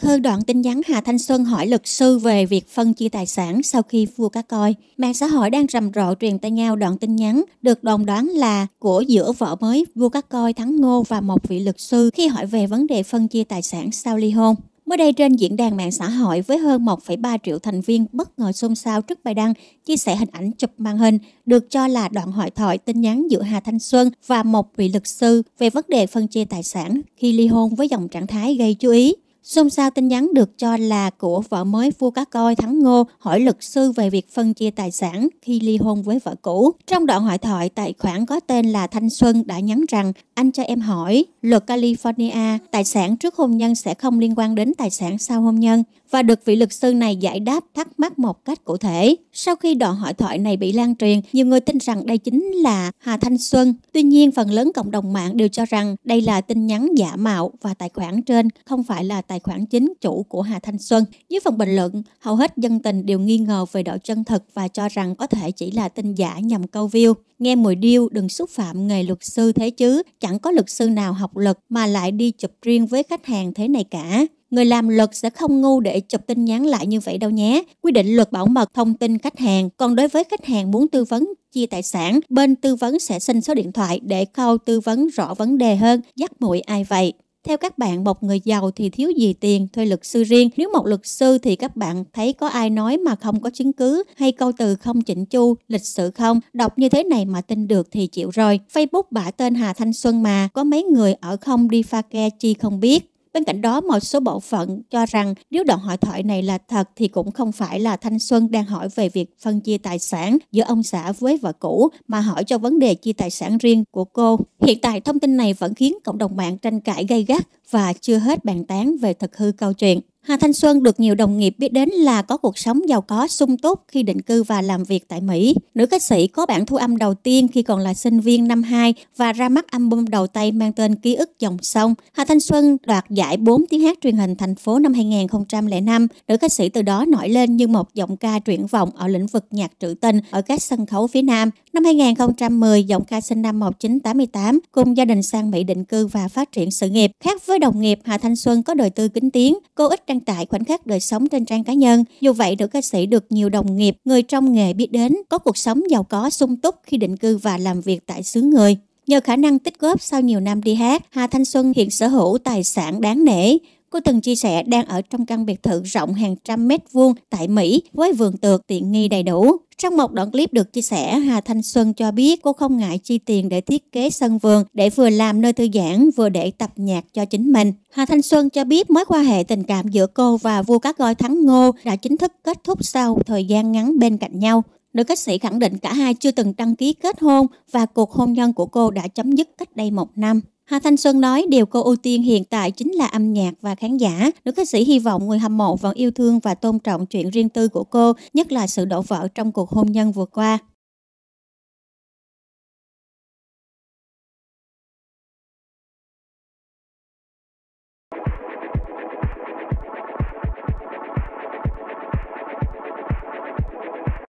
Thật hơn đoạn tin nhắn Hà Thanh Xuân hỏi luật sư về việc phân chia tài sản sau khi vua cá coi. Mạng xã hội đang rầm rộ truyền tay nhau đoạn tin nhắn được đồn đoán là của giữa vợ mới vua cá coi Thắng Ngô và một vị luật sư khi hỏi về vấn đề phân chia tài sản sau ly hôn. Mới đây trên diễn đàn mạng xã hội với hơn 1,3 triệu thành viên bất ngờ xôn xao trước bài đăng chia sẻ hình ảnh chụp màn hình được cho là đoạn hội thoại tin nhắn giữa Hà Thanh Xuân và một vị luật sư về vấn đề phân chia tài sản khi ly hôn với dòng trạng thái gây chú ý. Xôn xao tin nhắn được cho là của vợ mới vua cá coi Thắng Ngô hỏi luật sư về việc phân chia tài sản khi ly hôn với vợ cũ. Trong đoạn hội thoại, tài khoản có tên là Thanh Xuân đã nhắn rằng anh cho em hỏi, luật California, tài sản trước hôn nhân sẽ không liên quan đến tài sản sau hôn nhân và được vị luật sư này giải đáp thắc mắc một cách cụ thể. Sau khi đoạn hội thoại này bị lan truyền, nhiều người tin rằng đây chính là Hà Thanh Xuân. Tuy nhiên, phần lớn cộng đồng mạng đều cho rằng đây là tin nhắn giả mạo và tài khoản trên không phải là tài khoản chính chủ của Hà Thanh Xuân. Dưới phần bình luận, hầu hết dân tình đều nghi ngờ về độ chân thực và cho rằng có thể chỉ là tin giả nhằm câu view. Nghe mùi điêu đừng xúc phạm nghề luật sư thế chứ, chẳng có luật sư nào học luật mà lại đi chụp riêng với khách hàng thế này cả. Người làm luật sẽ không ngu để chụp tin nhắn lại như vậy đâu nhé. Quy định luật bảo mật thông tin khách hàng. Còn đối với khách hàng muốn tư vấn chia tài sản, bên tư vấn sẽ xin số điện thoại để khâu tư vấn rõ vấn đề hơn, dắt mũi ai vậy. Theo các bạn, một người giàu thì thiếu gì tiền thuê luật sư riêng. Nếu một luật sư thì các bạn thấy có ai nói mà không có chứng cứ hay câu từ không chỉnh chu, lịch sự không? Đọc như thế này mà tin được thì chịu rồi. Facebook bả tên Hà Thanh Xuân mà, có mấy người ở không đi pha ke chi không biết. Bên cạnh đó, một số bộ phận cho rằng nếu đoạn hội thoại này là thật thì cũng không phải là Thanh Xuân đang hỏi về việc phân chia tài sản giữa ông xã với vợ cũ mà hỏi cho vấn đề chia tài sản riêng của cô. Hiện tại thông tin này vẫn khiến cộng đồng mạng tranh cãi gay gắt và chưa hết bàn tán về thực hư câu chuyện. Hà Thanh Xuân được nhiều đồng nghiệp biết đến là có cuộc sống giàu có sung túc khi định cư và làm việc tại Mỹ. Nữ ca sĩ có bản thu âm đầu tiên khi còn là sinh viên năm 2 và ra mắt album đầu tay mang tên Ký ức dòng sông. Hà Thanh Xuân đoạt giải 4 tiếng hát truyền hình thành phố năm 2005. Nữ ca sĩ từ đó nổi lên như một giọng ca triển vọng ở lĩnh vực nhạc trữ tình ở các sân khấu phía Nam. Năm 2010, giọng ca sinh năm 1988 cùng gia đình sang Mỹ định cư và phát triển sự nghiệp. Khác với đồng nghiệp, Hà Thanh Xuân có đời tư kính tiếng. Cô ít đăng đăng tải khoảnh khắc đời sống trên trang cá nhân. Dù vậy, nữ ca sĩ được nhiều đồng nghiệp, người trong nghề biết đến, có cuộc sống giàu có sung túc khi định cư và làm việc tại xứ người. Nhờ khả năng tích góp sau nhiều năm đi hát, Hà Thanh Xuân hiện sở hữu tài sản đáng nể. Cô từng chia sẻ đang ở trong căn biệt thự rộng hàng trăm mét vuông tại Mỹ với vườn tược tiện nghi đầy đủ. Trong một đoạn clip được chia sẻ, Hà Thanh Xuân cho biết cô không ngại chi tiền để thiết kế sân vườn để vừa làm nơi thư giãn vừa để tập nhạc cho chính mình. Hà Thanh Xuân cho biết mối quan hệ tình cảm giữa cô và vua cá voi Thắng Ngô đã chính thức kết thúc sau thời gian ngắn bên cạnh nhau. Nữ ca sĩ khẳng định cả hai chưa từng đăng ký kết hôn và cuộc hôn nhân của cô đã chấm dứt cách đây một năm. Hà Thanh Xuân nói điều cô ưu tiên hiện tại chính là âm nhạc và khán giả. Nữ ca sĩ hy vọng người hâm mộ vẫn yêu thương và tôn trọng chuyện riêng tư của cô, nhất là sự đổ vỡ trong cuộc hôn nhân vừa qua.